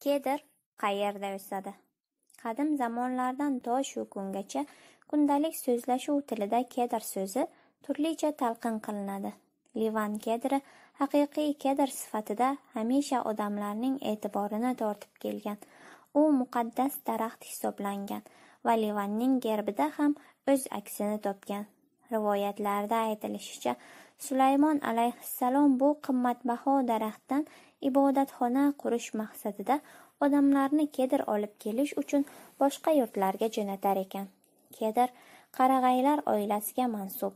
Kedr qayerda o'sadi? Qadim zamonlardan to shu kungacha kundalik so'zlashuv tilida kedr so'zi turlicha talqin qilinadi. Livan kedri haqiqiy kedr sifatida hamisha odamlarning e'tiborini tortib kelgan. U muqaddas daraxt hisoblangan va Livanning gerbida ham o'z aksini topgan. Rivoyatlarda aytilishicha, Sulaymon alayhissalom bu qimmatbaho daraxtdan ibodatxona qurish maqsadida odamlarni Kedr olib kelish uchun boshqa yurtlarga jo'natar ekan. Kedr qarag'aylar oilasiga mansub.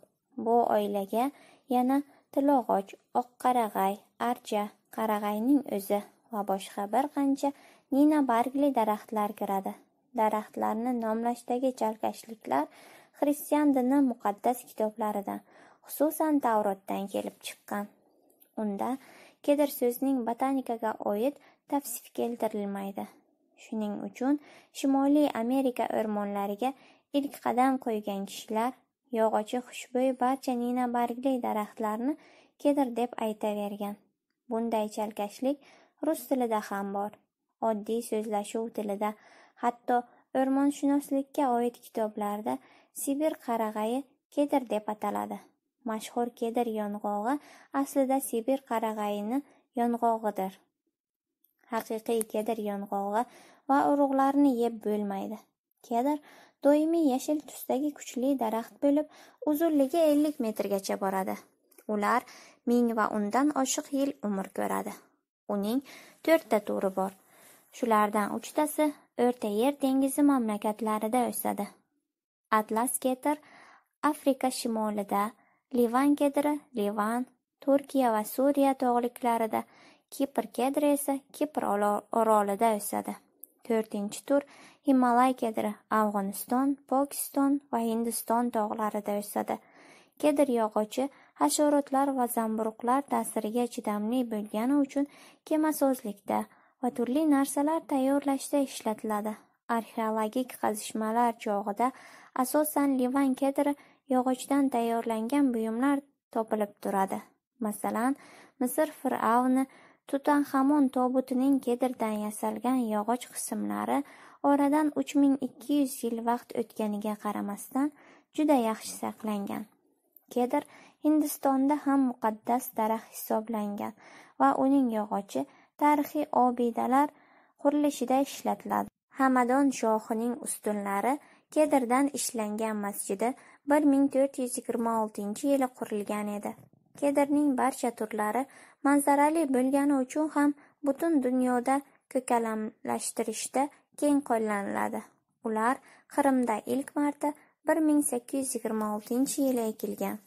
Bu oilaga yana tilog'och, oq qarag'ay, archa, qarag'ayning o'zi va boshqa bir qancha nina bargli daraxtlar kiradi. Daraxtlarni nomlashdagi chalkashliklar xristian dini muqaddas kitoblaridan, xususan Tavrotdan kelib chiqqan. Unda kedr so'zining botanikaga oid tavsif keltirilmaydi. Shuning uchun Shimoliy Amerika o'rmonlariga ilk qadam qo'ygan kishilar yog'ochi xushbo'y barcha nina bargli daraxtlarni kedr deb aytavergan. Bunday chalkashlik rus tilida ham bor. Oddiy so'zlashuv tilida, hatto o'rmonshunoslikka oid kitoblarda Sibir qarag'ayi Kedr deb ataladi. Mashhur Kedr yong'og'i aslida Sibir qarag'ayini yong'og'idir. Haqiqiy Kedr yong'og'i va urug'larini yeb bo'lmaydi. Kedr doimiy yashil tusdagi kuchli daraxt bo'lib, uzunligi 50 metrgacha boradi. Ular 1000 va undan oshiq yil umr ko'radi. Uning 4 ta turi bor. Shulardan 3 tasi o'rta yer dengizi mamlakatlarida o'sadi. Atlas Ketir Afrika shimolida, Livan kedri Livan, Turkiya va Suriya tog'liklarida, Kipr kedri esa Kipr orolida o'sadi. 4-tur Himolay kedri Afg'oniston, Pokiston va Hindiston tog'larida o'sadi. Kedr yog'ochi hasharotlar va zamburuqlar ta'siriga chidamli bo'lgani uchun kemasozlikda va turli narsalar tayyorlashda ishlatiladi. Arxeologik qazishmalar chog'ida asosan Livan kedri yog'ochdan tayyorlangan buyumlar topilib turadi. Masalan, Misr fir'avni Tutanxamon tobutining kedrdan yasalgan yog'och qismlari oradan 3200 yil vaqt o'tganiga qaramasdan juda yaxshi saqlangan. Kedr Hindistonda ham muqaddas daraxt hisoblangan va uning yog'ochi tarixiy obidalar qurilishida ishlatiladi. Hamadon shohining ustunlari kedirdan ishlangan masjidi 1426 yili qurilgan edi. Kedirning barcha turlari manzarali bo'lgani uchun ham butun dunyoda ko'kalamlashtirishda keng qo'llaniladi. Ular Qrimda ilk marta 1826 yilda ekilgan.